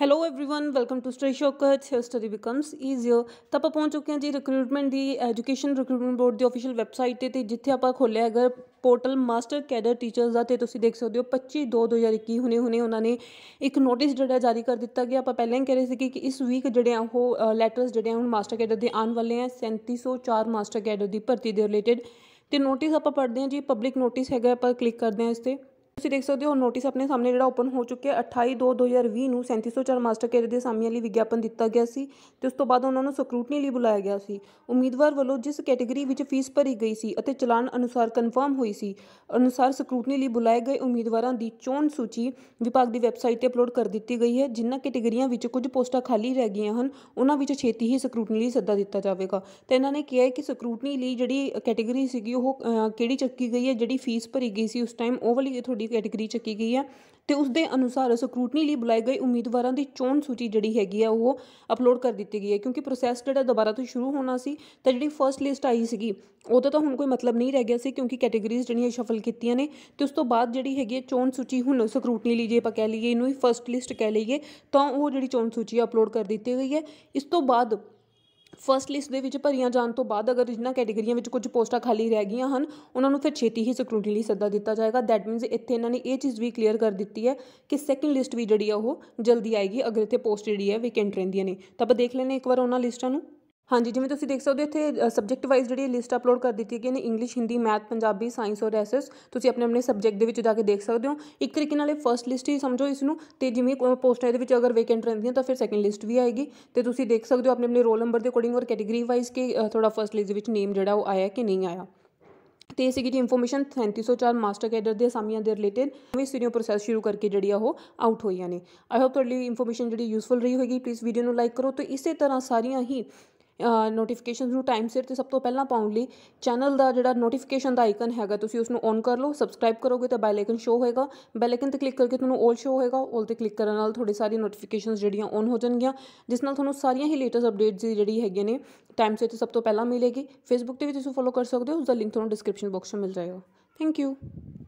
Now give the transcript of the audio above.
hello everyone welcome to study Shaukat here study becomes easier ਤਾਂ ਆਪਾਂ ਪਹੁੰਚ ਚੁੱਕੇ ਹਾਂ ਜੀ ਰਿਕਰੂਟਮੈਂਟ ਦੀ ਐਜੂਕੇਸ਼ਨ ਰਿਕਰੂਟਮੈਂਟ ਬੋਰਡ ਦੀ ਅਫੀਸ਼ੀਅਲ ਵੈਬਸਾਈਟ ਤੇ ਜਿੱਥੇ ਆਪਾਂ ਖੋਲਿਆ ਹੈਗਾ ਪੋਰਟਲ ਮਾਸਟਰ ਕੈਡਰ ਟੀਚਰਸ ਦਾ ਤੇ ਤੁਸੀਂ ਦੇਖ ਸਕਦੇ ਹੋ 25 2 2021 ਹੁਣੇ ਹੁਣੇ ਉਹਨਾਂ ਨੇ ਇੱਕ ਨੋਟਿਸ ਜਿਹੜਾ ਜਾਰੀ ਕਰ ਦਿੱਤਾ ਗਿਆ ਆਪਾਂ ਪਹਿਲਾਂ ਹੀ ਕਹਿ ਰਹੇ ਸੀ ਕਿ ਇਸ ਵੀਕ ਜਿਹੜੇ ਆ ਉਹ ਲੈਟਰਸ ਜਿਹੜੇ ਹੁਣ ਮਾਸਟਰ ਕੈਡਰ ਦੇ ਆਉਣ ਵਾਲੇ ਆ 3704 ਮਾਸਟਰ ਕੈਡਰ ਦੀ ਭਰਤੀ ਦੇ ਰਿਲੇਟਡ ਤੇ ਨੋਟਿਸ ਆਪਾਂ ਪੜ੍ਹਦੇ ਹਾਂ ਜੀ ਪਬਲਿਕ ਨੋਟਿਸ ਹੈਗਾ ਆਪਾਂ ਕਲਿੱਕ ਕਰਦੇ ਹਾਂ ਇਸ ਤੇ ਤੁਸੀਂ ਦੇਖ ਸਕਦੇ ਹੋ ਨੋਟਿਸ ਆਪਣੇ ਸਾਹਮਣੇ ਜਿਹੜਾ ਓਪਨ ਹੋ ਚੁੱਕਿਆ 28 2 2020 ਨੂੰ 3704 ਮਾਸਟਰ ਕੇਡਰ ਦੇ ਸਾਹਮਣੇ ਲਈ ਵਿਗਿਆਪਨ ਦਿੱਤਾ ਗਿਆ ਸੀ ਤੇ ਉਸ ਤੋਂ ਬਾਅਦ ਉਹਨਾਂ ਨੂੰ ਸਕਰੂਟਨੀ ਲਈ ਬੁਲਾਇਆ ਗਿਆ ਸੀ ਉਮੀਦਵਾਰ ਵੱਲੋਂ ਜਿਸ ਕੈਟਾਗਰੀ ਵਿੱਚ ਫੀਸ ਭਰੀ ਗਈ ਸੀ ਅਤੇ ਚਲਾਨ ਅਨੁਸਾਰ ਕਨਫਰਮ ਹੋਈ ਸੀ ਅਨੁਸਾਰ ਸਕਰੂਟਨੀ ਲਈ ਬੁਲਾਏ ਗਏ ਉਮੀਦਵਾਰਾਂ ਦੀ ਚੋਣ ਸੂਚੀ ਵਿਭਾਗ ਦੀ ਵੈਬਸਾਈਟ ਤੇ ਅਪਲੋਡ ਕਰ ਦਿੱਤੀ ਗਈ ਹੈ ਜਿਨ੍ਹਾਂ ਕੈਟਾਗਰੀਆਂ ਵਿੱਚ ਕੁਝ ਪੋਸਟਾਂ ਖਾਲੀ ਰਹਿ ਗਈਆਂ ਹਨ ਉਹਨਾਂ ਵਿੱਚ ਛੇਤੀ ਹੀ ਸਕਰੂਟਨੀ ਲਈ ਸੱਦਾ ਦਿੱਤਾ ਜਾਵੇਗਾ ਤੇ ਇਹਨਾਂ ਨੇ ਕਿਹਾ ਹੈ ਕਿ ਸਕਰੂਟਨੀ ਲਈ ਜਿਹੜੀ ਕੈਟਾਗਰੀ ਸੀਗੀ ਉਹ ਕਿਹੜੀ ਚੱਕੀ ਗਈ ਹੈ ਜਿਹੜੀ ਫੀਸ ਭਰੀ ਗਈ ਸੀ ਉਸ ਟਾਈਮ ਉਹ ਵਾਲੀ ਤੁਹਾਡੀ ਕੈਟਾਗਰੀ ਚੱਕੀ ਗਈ ਹੈ ਤੇ ਉਸ ਦੇ ਅਨੁਸਾਰ ਸਕਰੂਟਨੀ ਲਈ ਬੁਲਾਏ ਗਏ ਉਮੀਦਵਾਰਾਂ ਦੀ ਚੋਣ ਸੂਚੀ ਜਿਹੜੀ ਹੈਗੀ ਆ ਉਹ ਅਪਲੋਡ ਕਰ ਦਿੱਤੀ ਗਈ ਹੈ ਕਿਉਂਕਿ ਪ੍ਰੋਸੈਸ ਜਿਹੜਾ ਦੁਬਾਰਾ ਤੋਂ ਸ਼ੁਰੂ ਹੋਣਾ ਸੀ ਤਾਂ ਜਿਹੜੀ ਫਰਸਟ ਲਿਸਟ ਆਈ ਸੀਗੀ ਉਹਦਾ ਤਾਂ ਹੁਣ ਕੋਈ ਮਤਲਬ ਨਹੀਂ ਰਹਿ ਗਿਆ ਸੀ ਕਿਉਂਕਿ ਕੈਟਾਗਰੀਜ਼ ਜਿਹੜੀਆਂ ਸ਼ਫਲ ਕੀਤੀਆਂ ਨੇ ਤੇ ਉਸ ਤੋਂ ਬਾਅਦ ਜਿਹੜੀ ਹੈਗੀ ਹੈ ਚੋਣ ਸੂਚੀ ਹੁਣ ਸਕਰੂਟਨੀ ਲਈ ਜੇ ਆਪਾਂ ਕਹਿ ਲਈਏ ਇਹਨੂੰ ਹੀ ਫਰਸਟ ਲਿਸਟ ਕਹਿ ਲਈਏ ਤਾਂ ਉਹ ਜਿਹੜੀ ਚੋਣ ਸੂਚੀ ਅਪਲੋਡ ਕਰ ਦਿੱਤੀ ਗਈ ਹੈ ਇਸ ਤੋਂ ਬਾਅਦ ਫਸਟ ਲਿਸਟ ਦੇ ਵਿੱਚ ਭਰੀਆਂ ਜਾਣ ਤੋਂ ਬਾਅਦ ਅਗਰ ਜਿਨ੍ਹਾਂ ਕੈਟੇਗਰੀਆਂ ਵਿੱਚ ਕੁਝ ਪੋਸਟਾਂ ਖਾਲੀ ਰਹਿ ਗਈਆਂ ਹਨ ਉਹਨਾਂ ਨੂੰ ਫਿਰ ਛੇਤੀ ਹੀ ਸਕਰੂਟਨੀ ਲਈ ਸੱਦਾ ਦਿੱਤਾ ਜਾਏਗਾ ਦੈਟ ਮੀਨਸ ਇੱਥੇ ਇਹਨਾਂ ਨੇ ਇਹ ਚੀਜ਼ ਵੀ ਕਲੀਅਰ ਕਰ ਦਿੱਤੀ ਹੈ ਕਿ ਸੈਕਿੰਡ ਲਿਸਟ ਵੀ ਜਿਹੜੀ ਆ ਉਹ ਜਲਦੀ ਆਏਗੀ ਅਗਰ ਇੱਥੇ ਪੋਸਟ ਜਿਹੜੀ ਹੈ ਵੀਕੈਂਟ ਰਹਿੰਦੀਆਂ ਨੇ ਤਾਂ ਆਪਾਂ ਦੇਖ ਲੈਂਦੇ ਇੱਕ ਵਾਰ ਉਹਨਾਂ ਲਿਸਟਾਂ ਨੂੰ ਹਾਂਜੀ ਜਿਵੇਂ ਤੁਸੀਂ ਦੇਖ ਸਕਦੇ ਹੋ ਇੱਥੇ ਸਬਜੈਕਟ ਵਾਈਜ਼ ਜਿਹੜੀ ਲਿਸਟ ਅਪਲੋਡ ਕਰ ਦਿੱਤੀ ਗਈ ਨੇ English Hindi math Punjabi science ਔਰ ਐਸਐਸ ਤੁਸੀਂ ਆਪਣੇ ਆਪਣੇ ਸਬਜੈਕਟ ਦੇ ਵਿੱਚ ਜਾ ਕੇ ਦੇਖ ਸਕਦੇ ਹੋ ਇੱਕ ਤਰੀਕੇ ਨਾਲ ਇਹ ਫਰਸਟ ਲਿਸਟ ਹੀ ਸਮਝੋ ਇਸ ਨੂੰ ਤੇ ਜਿਵੇਂ ਪੋਸਟਾਂ ਦੇ ਵਿੱਚ ਅਗਰ ਵੈਕੈਂਟ ਰਹਿੰਦੀਆਂ ਤਾਂ ਫਿਰ ਸੈਕੰਡ ਲਿਸਟ ਵੀ ਆਏਗੀ ਤੇ ਤੁਸੀਂ ਦੇਖ ਸਕਦੇ ਹੋ ਆਪਣੇ ਆਪਣੇ ਰੋਲ ਨੰਬਰ ਦੇ ਅਕੋਰਡਿੰਗ ਔਰ ਕੈਟਾਗਰੀ ਵਾਈਜ਼ ਕਿ ਥੋੜਾ ਫਰਸਟ ਲਿਸਟ ਦੇ ਵਿੱਚ ਨੇਮ ਜਿਹੜਾ ਉਹ ਆਇਆ ਕਿ ਨਹੀਂ ਆਇਆ ਤੇ ਇਹ ਸੀਗੀ ਜੀ ਇਨਫੋਰਮੇਸ਼ਨ 3304 ਮਾਸਟਰ ਕੈਡਰ ਦੇ ਅਸਾਮੀਆਂ ਦੇ ਰਿਲੇਟਡ ਵੀ ਸੀਨੀਅਰ ਪ੍ਰੋਸੈਸ ਸ਼ੁਰੂ ਕਰਕੇ ਜਿਹੜੀ ਆ ਉਹ ਆਊਟ ਹੋਈਆਂ ਨੇ ਆਈ ਹੋਪ ਤੁਹਾਡੀ ਇਨਫੋਰਮੇਸ਼ਨ ਜਿਹੜੀ ਯੂਸਫੁਲ ਰਹੀ ਹੋਏਗੀ ਪਲੀਜ਼ ਵੀਡੀਓ ਨੂੰ ਲਾਈਕ ਕਰੋ ਤੇ ਇਸੇ ਤਰ੍ਹਾਂ ਸਾਰੀਆਂ ਹੀ ਨੋਟੀਫਿਕੇਸ਼ਨ ਨੂੰ ਟਾਈਮ ਸਿਰ ਤੇ ਸਭ ਤੋਂ ਪਹਿਲਾਂ ਪਾਉਣ ਲਈ ਚੈਨਲ ਦਾ ਜਿਹੜਾ ਨੋਟੀਫਿਕੇਸ਼ਨ ਦਾ ਆਈਕਨ ਹੈਗਾ ਤੁਸੀਂ ਉਸ ਨੂੰ ਔਨ ਕਰ ਲਓ ਸਬਸਕ੍ਰਾਈਬ ਕਰੋਗੇ ਤਾਂ ਬੈਲ ਆਈਕਨ ਸ਼ੋ ਹੋਏਗਾ ਬੈਲ ਆਈਕਨ ਤੇ ਕਲਿੱਕ ਕਰਕੇ ਤੁਹਾਨੂੰ 올 ਸ਼ੋ ਹੋਏਗਾ 올 ਤੇ ਕਲਿੱਕ ਕਰਨ ਨਾਲ ਤੁਹਾਡੇ ਸਾਰੀ ਨੋਟੀਫਿਕੇਸ਼ਨਸ ਜਿਹੜੀਆਂ ਔਨ ਹੋ ਜਾਣਗੀਆਂ ਜਿਸ ਨਾਲ ਤੁਹਾਨੂੰ ਸਾਰੀਆਂ ਹੀ ਲੇਟੈਸਟ ਅਪਡੇਟਸ ਜਿਹੜੀ ਹੈਗੀਆਂ ਨੇ ਟਾਈਮ ਸਿਰ ਤੇ ਸਭ ਤੋਂ ਪਹਿਲਾਂ ਮਿਲੇਗੀ ਫੇਸਬੁੱਕ ਤੇ ਵੀ ਤੁਸੀਂ ਫੋਲੋ ਕਰ ਸਕਦੇ ਹੋ ਉਸ ਦਾ ਲਿੰਕ ਤੁਹਾਨੂੰ ਡਿਸਕ੍ਰਿਪਸ਼ਨ ਬਾਕਸ ਵਿੱਚ ਮਿਲ ਜਾਏਗਾ ਥੈਂਕ ਯੂ